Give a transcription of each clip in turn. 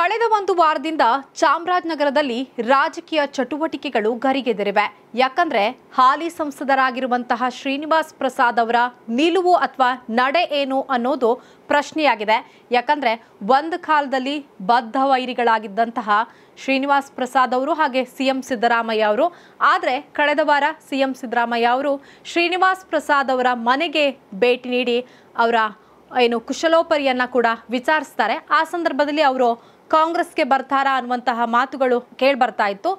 ಕಳೆದ ಒಂದು ವಾರದಿಂದ ಚಾಮರಾಜನಗರದಲ್ಲಿ ರಾಜಕೀಯ ಚಟುವಟಿಕೆಗಳು ಗರಿಗೆದರಿವೆ ಯಾಕಂದ್ರೆ ಹಾಲಿ ಸಂಸದರಾಗಿರುವಂತಹ ಶ್ರೀನಿವಾಸ್ ಪ್ರಸಾದ್ ಅವರ ನಿಲುವು ಅಥವಾ ನಡೆ ಏನು ಅನ್ನೋದು ಪ್ರಶ್ನೆಯಾಗಿದೆ ಯಾಕಂದ್ರೆ ಒಂದು ಕಾಲದಲ್ಲಿ ಬದ್ಧ ವೈರಿಗಳಾಗಿದ್ದಂತಹ ಶ್ರೀನಿವಾಸ್ ಪ್ರಸಾದ್ ಅವರು ಹಾಗೆ ಸಿಎಂ ಸಿದ್ದರಾಮಯ್ಯ ಅವರು ಆದರೆ ಕಳೆದ ವಾರ ಸಿಎಂ ಸಿದ್ದರಾಮಯ್ಯ ಅವರು ಶ್ರೀನಿವಾಸ್ ಪ್ರಸಾದ್ ಅವರ ಮನೆಗೆ ಭೇಟಿ ನೀಡಿ ಅವರ ಏನು ಕುಶಲೋಪರಿಯನ್ನು ಕೂಡ ವಿಚಾರಿಸ್ತಾರೆ ಆ ಸಂದರ್ಭದಲ್ಲಿ ಅವರು ಕಾಂಗ್ರೆಸ್ಗೆ ಬರ್ತಾರಾ ಅನ್ನುವಂತಹ ಮಾತುಗಳು ಬರ್ತಾ ಇತ್ತು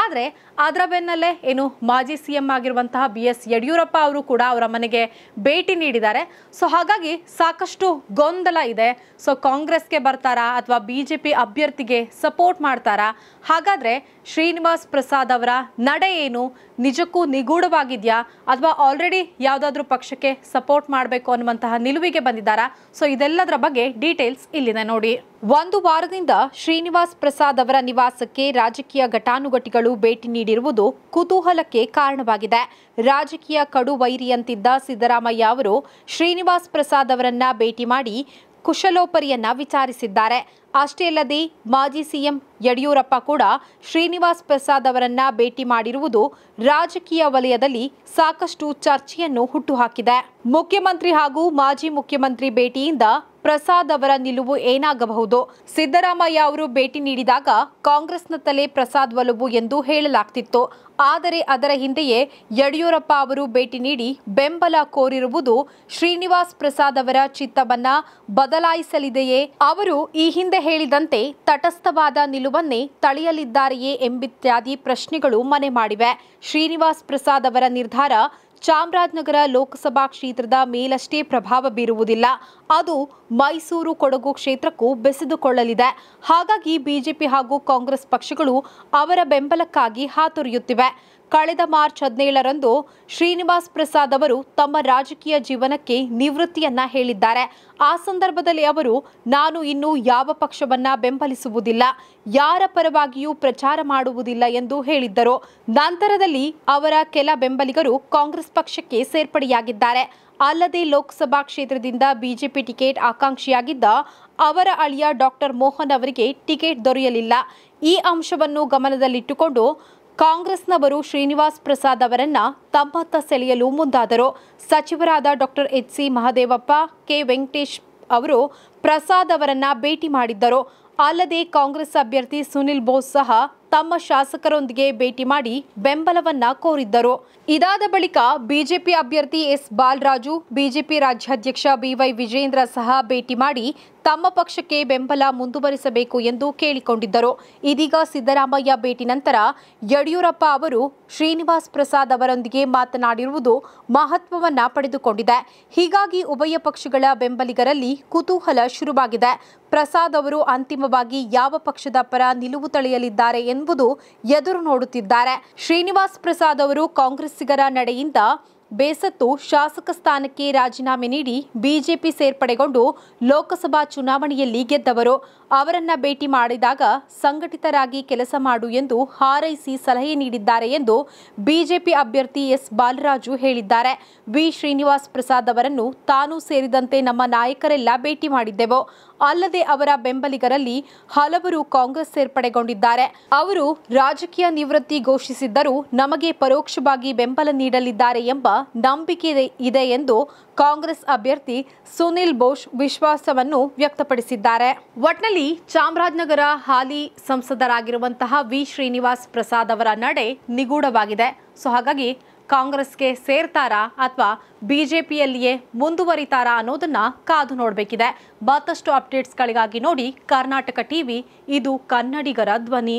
ಆದರೆ ಅದರ ಬೆನ್ನಲ್ಲೇ ಏನು ಮಾಜಿ ಸಿ ಎಂ ಆಗಿರುವಂತಹ ಬಿ ಎಸ್ ಯಡಿಯೂರಪ್ಪ ಅವರು ಕೂಡ ಅವರ ಮನೆಗೆ ಭೇಟಿ ನೀಡಿದ್ದಾರೆ ಸೊ ಹಾಗಾಗಿ ಸಾಕಷ್ಟು ಗೊಂದಲ ಇದೆ ಸೊ ಕಾಂಗ್ರೆಸ್ಗೆ ಬರ್ತಾರಾ ಅಥವಾ ಬಿ ಜೆ ಪಿ ಅಭ್ಯರ್ಥಿಗೆ ಸಪೋರ್ಟ್ ಮಾಡ್ತಾರಾ ಹಾಗಾದರೆ ಶ್ರೀನಿವಾಸ್ ಪ್ರಸಾದ್ ಅವರ ನಡೆ ಏನು ನಿಜಕ್ಕೂ ನಿಗೂಢವಾಗಿದೆಯಾ ಅಥವಾ ಆಲ್ರೆಡಿ ಯಾವುದಾದ್ರೂ ಪಕ್ಷಕ್ಕೆ ಸಪೋರ್ಟ್ ಮಾಡಬೇಕು ಅನ್ನುವಂತಹ ನಿಲುವಿಗೆ ಬಂದಿದ್ದಾರಾ ಸೊ ಇದೆಲ್ಲದರ ಬಗ್ಗೆ ಡೀಟೇಲ್ಸ್ ಇಲ್ಲಿನ ನೋಡಿ ಒಂದು ವಾರದಿಂದ ಶ್ರೀನಿವಾಸ್ ಪ್ರಸಾದ್ ಅವರ ನಿವಾಸಕ್ಕೆ ರಾಜಕೀಯ ಘಟಾನುಘಟಿಗಳು ಭೇಟಿ ನೀಡಿರುವುದು ಕುತೂಹಲಕ್ಕೆ ಕಾರಣವಾಗಿದೆ ರಾಜಕೀಯ ಕಡು ವೈರಿಯಂತಿದ್ದ ಸಿದ್ದರಾಮಯ್ಯ ಅವರು ಶ್ರೀನಿವಾಸ್ ಪ್ರಸಾದ್ ಅವರನ್ನ ಭೇಟಿ ಮಾಡಿ ಕುಶಲೋಪರಿಯನ್ನ ವಿಚಾರಿಸಿದ್ದಾರೆ ಅಷ್ಟೇ ಅಲ್ಲದೆ ಮಾಜಿ ಸಿಎಂ ಯಡಿಯೂರಪ್ಪ ಕೂಡ ಶ್ರೀನಿವಾಸ್ ಪ್ರಸಾದ್ ಅವರನ್ನ ಭೇಟಿ ಮಾಡಿರುವುದು ರಾಜಕೀಯ ವಲಯದಲ್ಲಿ ಸಾಕಷ್ಟು ಚರ್ಚೆಯನ್ನು ಹುಟ್ಟುಹಾಕಿದೆ ಮುಖ್ಯಮಂತ್ರಿ ಹಾಗೂ ಮಾಜಿ ಮುಖ್ಯಮಂತ್ರಿ ಭೇಟಿಯಿಂದ ಪ್ರಸಾದ್ ಅವರ ನಿಲುವು ಏನಾಗಬಹುದು ಸಿದ್ದರಾಮಯ್ಯ ಅವರು ಭೇಟಿ ನೀಡಿದಾಗ ಕಾಂಗ್ರೆಸ್ನ ತಲೆ ಪ್ರಸಾದ್ ಒಲವು ಎಂದು ಹೇಳಲಾಗ್ತಿತ್ತು ಆದರೆ ಅದರ ಹಿಂದೆಯೇ ಯಡಿಯೂರಪ್ಪ ಅವರು ಭೇಟಿ ನೀಡಿ ಬೆಂಬಲ ಕೋರಿರುವುದು ಶ್ರೀನಿವಾಸ್ ಪ್ರಸಾದ್ ಅವರ ಚಿತ್ತವನ್ನ ಬದಲಾಯಿಸಲಿದೆಯೇ ಅವರು ಈ ಹಿಂದೆ ಹೇಳಿದಂತೆ ತಟಸ್ಥವಾದ ನಿಲುವನ್ನೇ ತಳೆಯಲಿದ್ದಾರೆಯೇ ಎಂಬಿತ್ಯಾದಿ ಪ್ರಶ್ನೆಗಳು ಮನೆ ಮಾಡಿವೆ ಶ್ರೀನಿವಾಸ್ ಪ್ರಸಾದ್ ಅವರ ನಿರ್ಧಾರ ಚಾಮರಾಜನಗರ ಲೋಕಸಭಾ ಕ್ಷೇತ್ರದ ಮೇಲಷ್ಟೇ ಪ್ರಭಾವ ಬೀರುವುದಿಲ್ಲ ಅದು ಮೈಸೂರು ಕೊಡಗು ಕ್ಷೇತ್ರಕ್ಕೂ ಬೆಸೆದುಕೊಳ್ಳಲಿದೆ ಹಾಗಾಗಿ ಬಿಜೆಪಿ ಹಾಗೂ ಕಾಂಗ್ರೆಸ್ ಪಕ್ಷಗಳು ಅವರ ಬೆಂಬಲಕ್ಕಾಗಿ ಹಾತೊರೆಯುತ್ತಿವೆ ಕಳೆದ ಮಾರ್ಚ್ ಹದಿನೇಳರಂದು ಶ್ರೀನಿವಾಸ್ ಪ್ರಸಾದ್ ಅವರು ತಮ್ಮ ರಾಜಕೀಯ ಜೀವನಕ್ಕೆ ನಿವೃತ್ತಿಯನ್ನ ಹೇಳಿದ್ದಾರೆ ಆ ಸಂದರ್ಭದಲ್ಲಿ ಅವರು ನಾನು ಇನ್ನು ಯಾವ ಪಕ್ಷವನ್ನ ಬೆಂಬಲಿಸುವುದಿಲ್ಲ ಯಾರ ಪರವಾಗಿಯೂ ಪ್ರಚಾರ ಮಾಡುವುದಿಲ್ಲ ಎಂದು ಹೇಳಿದ್ದರು ನಂತರದಲ್ಲಿ ಅವರ ಕೆಲ ಬೆಂಬಲಿಗರು ಕಾಂಗ್ರೆಸ್ ಪಕ್ಷಕ್ಕೆ ಸೇರ್ಪಡೆಯಾಗಿದ್ದಾರೆ ಅಲ್ಲದೆ ಲೋಕಸಭಾ ಕ್ಷೇತ್ರದಿಂದ ಬಿಜೆಪಿ ಟಿಕೆಟ್ ಆಕಾಂಕ್ಷಿಯಾಗಿದ್ದ ಅವರ ಅಳಿಯ ಡಾಕ್ಟರ್ ಮೋಹನ್ ಅವರಿಗೆ ಟಿಕೆಟ್ ದೊರೆಯಲಿಲ್ಲ ಈ ಅಂಶವನ್ನು ಗಮನದಲ್ಲಿಟ್ಟುಕೊಂಡು ಕಾಂಗ್ರೆಸ್ನವರು ಶ್ರೀನಿವಾಸ್ ಪ್ರಸಾದ್ ಅವರನ್ನ ತಮ್ಮತ್ತ ಸೆಳೆಯಲು ಮುಂದಾದರು ಸಚಿವರಾದ doctor H C Mahadevappa K Venkatesh ಅವರು ಪ್ರಸಾದ್ ಅವರನ್ನ ಭೇಟಿ ಮಾಡಿದ್ದರು ಅಲ್ಲದೆ ಕಾಂಗ್ರೆಸ್ ಅಭ್ಯರ್ಥಿ ಸುನಿಲ್ ಬೋಸ್ ಸಹ ತಮ್ಮ ಶಾಸಕರೊಂದಿಗೆ ಭೇಟಿ ಮಾಡಿ ಬೆಂಬಲವನ್ನ ಕೋರಿದ್ದರು ಇದಾದ ಬಳಿಕ ಬಿಜೆಪಿ ಅಭ್ಯರ್ಥಿ ಎಸ್ ಬಾಲರಾಜು ಬಿಜೆಪಿ ರಾಜ್ಯಾಧ್ಯಕ್ಷ ಬಿವೈ ವಿಜೇಂದ್ರ ಸಹ ಭೇಟಿ ಮಾಡಿ ತಮ್ಮ ಪಕ್ಷಕ್ಕೆ ಬೆಂಬಲ ಮುಂದುವರಿಸಬೇಕು ಎಂದು ಕೇಳಿಕೊಂಡಿದ್ದರು ಇದೀಗ ಸಿದ್ದರಾಮಯ್ಯ ಭೇಟಿ ನಂತರ ಯಡಿಯೂರಪ್ಪ ಅವರು ಶ್ರೀನಿವಾಸ್ ಪ್ರಸಾದ್ ಅವರೊಂದಿಗೆ ಮಾತನಾಡಿರುವುದು ಮಹತ್ವವನ್ನ ಪಡೆದುಕೊಂಡಿದೆ ಹೀಗಾಗಿ ಉಭಯ ಪಕ್ಷಗಳ ಬೆಂಬಲಿಗರಲ್ಲಿ ಕುತೂಹಲ ಶುರುವಾಗಿದೆ ಪ್ರಸಾದ್ ಅವರು ಅಂತಿಮವಾಗಿ ಯಾವ ಪಕ್ಷದ ಪರ ನಿಲುವು ತಳೆಯಲಿದ್ದಾರೆ ಎಂಬುದು ಎದುರು ನೋಡುತ್ತಿದ್ದಾರೆ ಶ್ರೀನಿವಾಸ್ ಪ್ರಸಾದ್ ಅವರು ಕಾಂಗ್ರೆಸ್ಸಿಗರ ನಡೆಯಿಂದ ಬೇಸತ್ತು ಶಾಸಕ ಸ್ಥಾನಕ್ಕೆ ರಾಜೀನಾಮೆ ನೀಡಿ ಬಿಜೆಪಿ ಸೇರ್ಪಡೆಗೊಂಡು ಲೋಕಸಭಾ ಚುನಾವಣೆಯಲ್ಲಿ ಗೆದ್ದವರು ಅವರನ್ನ ಭೇಟಿ ಮಾಡಿದಾಗ ಸಂಘಟಿತರಾಗಿ ಕೆಲಸ ಮಾಡು ಎಂದು ಹಾರೈಸಿ ಸಲಹೆ ನೀಡಿದ್ದಾರೆ ಎಂದು ಬಿಜೆಪಿ ಅಭ್ಯರ್ಥಿ ಎಸ್ ಬಾಲರಾಜು ಹೇಳಿದ್ದಾರೆ ವಿ ಶ್ರೀನಿವಾಸ್ ಪ್ರಸಾದ್ ಅವರನ್ನು ತಾನೂ ಸೇರಿದಂತೆ ನಮ್ಮ ನಾಯಕರೆಲ್ಲ ಭೇಟಿ ಮಾಡಿದ್ದೆವು ಅಲ್ಲದೆ ಅವರ ಬೆಂಬಲಿಗರಲ್ಲಿ ಹಲವರು ಕಾಂಗ್ರೆಸ್ ಸೇರ್ಪಡೆಗೊಂಡಿದ್ದಾರೆ ಅವರು ರಾಜಕೀಯ ನಿವೃತ್ತಿ ಘೋಷಿಸಿದ್ದರೂ ನಮಗೆ ಪರೋಕ್ಷವಾಗಿ ಬೆಂಬಲ ನೀಡಲಿದ್ದಾರೆ ಎಂಬ ನಂಬಿಕೆ ಇದೆ ಎಂದು ಕಾಂಗ್ರೆಸ್ ಅಭ್ಯರ್ಥಿ ಸುನಿಲ್ ಬೋಷ್ ವಿಶ್ವಾಸವನ್ನು ವ್ಯಕ್ತಪಡಿಸಿದ್ದಾರೆ ಒಟ್ನಲ್ಲಿ ಚಾಮರಾಜನಗರ ಹಾಲಿ ಸಂಸದರಾಗಿರುವಂತಹ ವಿ ಶ್ರೀನಿವಾಸ್ ಪ್ರಸಾದ್ ಅವರ ನಡೆ ನಿಗೂಢವಾಗಿದೆ ಸೊ ಹಾಗಾಗಿ ಕಾಂಗ್ರೆಸ್ಗೆ ಸೇರ್ತಾರಾ ಅಥವಾ ಬಿಜೆಪಿಯಲ್ಲಿಯೇ ಮುಂದುವರಿತಾರಾ ಅನ್ನೋದನ್ನ ಕಾದು ನೋಡಬೇಕಿದೆ ಮತ್ತಷ್ಟು ಅಪ್ಡೇಟ್ಸ್ಗಳಿಗಾಗಿ ನೋಡಿ ಕರ್ನಾಟಕ ಟಿವಿ ಇದು ಕನ್ನಡಿಗರ ಧ್ವನಿ